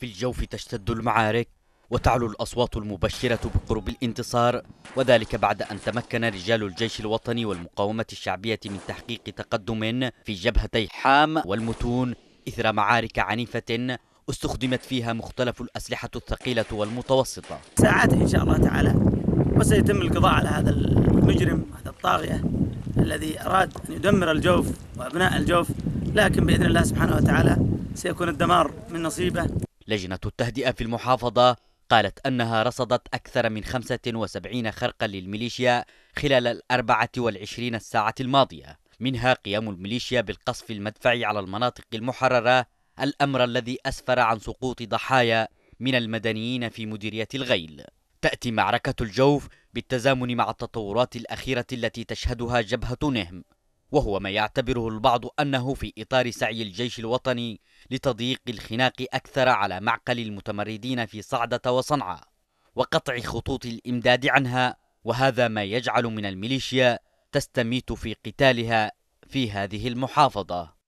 في الجوف تشتد المعارك وتعلو الأصوات المبشرة بقرب الانتصار وذلك بعد أن تمكن رجال الجيش الوطني والمقاومة الشعبية من تحقيق تقدم في جبهتي حام والمتون إثر معارك عنيفة استخدمت فيها مختلف الأسلحة الثقيلة والمتوسطة ساعات إن شاء الله تعالى وسيتم القضاء على هذا المجرم هذا الطاغية الذي أراد أن يدمر الجوف وأبناء الجوف لكن بإذن الله سبحانه وتعالى سيكون الدمار من نصيبه لجنة التهدئة في المحافظة قالت أنها رصدت أكثر من 75 خرقا للميليشيا خلال الأربعة والعشرين الساعة الماضية منها قيام الميليشيا بالقصف المدفعي على المناطق المحررة الأمر الذي أسفر عن سقوط ضحايا من المدنيين في مديرية الغيل تأتي معركة الجوف بالتزامن مع التطورات الأخيرة التي تشهدها جبهة نهم وهو ما يعتبره البعض أنه في إطار سعي الجيش الوطني لتضييق الخناق أكثر على معقل المتمردين في صعدة وصنعاء وقطع خطوط الإمداد عنها وهذا ما يجعل من الميليشيا تستميت في قتالها في هذه المحافظة